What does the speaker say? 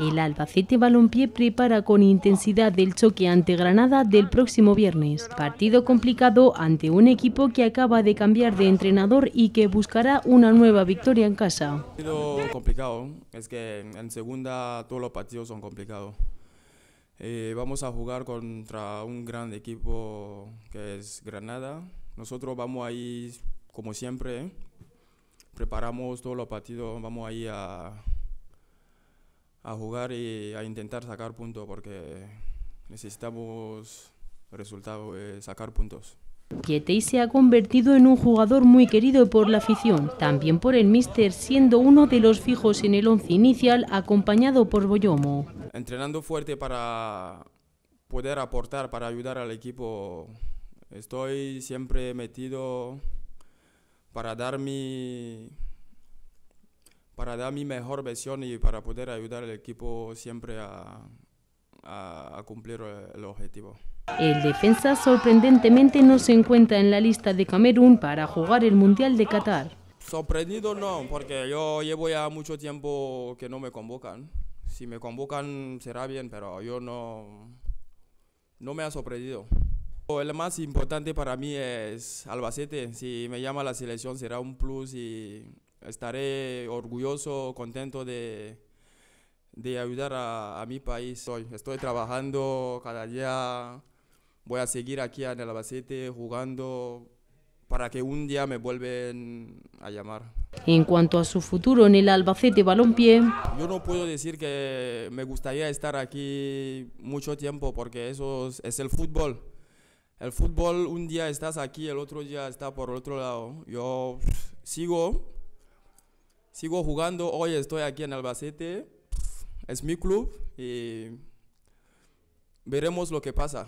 El Albacete Balompié prepara con intensidad el choque ante Granada del próximo viernes. Partido complicado ante un equipo que acaba de cambiar de entrenador y que buscará una nueva victoria en casa. Partido complicado, es que en segunda todos los partidos son complicados. Eh, vamos a jugar contra un gran equipo que es Granada. Nosotros vamos ahí como siempre, preparamos todos los partidos, vamos ahí a a jugar y a intentar sacar puntos porque necesitamos resultados, eh, sacar puntos. Pietey se ha convertido en un jugador muy querido por la afición, también por el míster, siendo uno de los fijos en el once inicial, acompañado por Boyomo. Entrenando fuerte para poder aportar, para ayudar al equipo. Estoy siempre metido para dar mi, para dar mi mejor versión y para poder ayudar al equipo siempre a, cumplir el, objetivo. El defensa sorprendentemente no se encuentra en la lista de Camerún para jugar el Mundial de Qatar. Sorprendido no, porque yo llevo ya mucho tiempo que no me convocan. Si me convocan será bien, pero yo no, no me ha sorprendido. El más importante para mí es Albacete. Si me llama la selección será un plus y estaré orgulloso, contento de, de ayudar a, mi país. Hoy estoy trabajando cada día, voy a seguir aquí en el Albacete jugando para que un día me vuelven a llamar. En cuanto a su futuro en el Albacete Balompié... Yo no puedo decir que me gustaría estar aquí mucho tiempo porque eso es el fútbol. El fútbol un día estás aquí, el otro día está por otro lado. Yo sigo sigo jugando, hoy estoy aquí en Albacete, es mi club y veremos lo que pasa.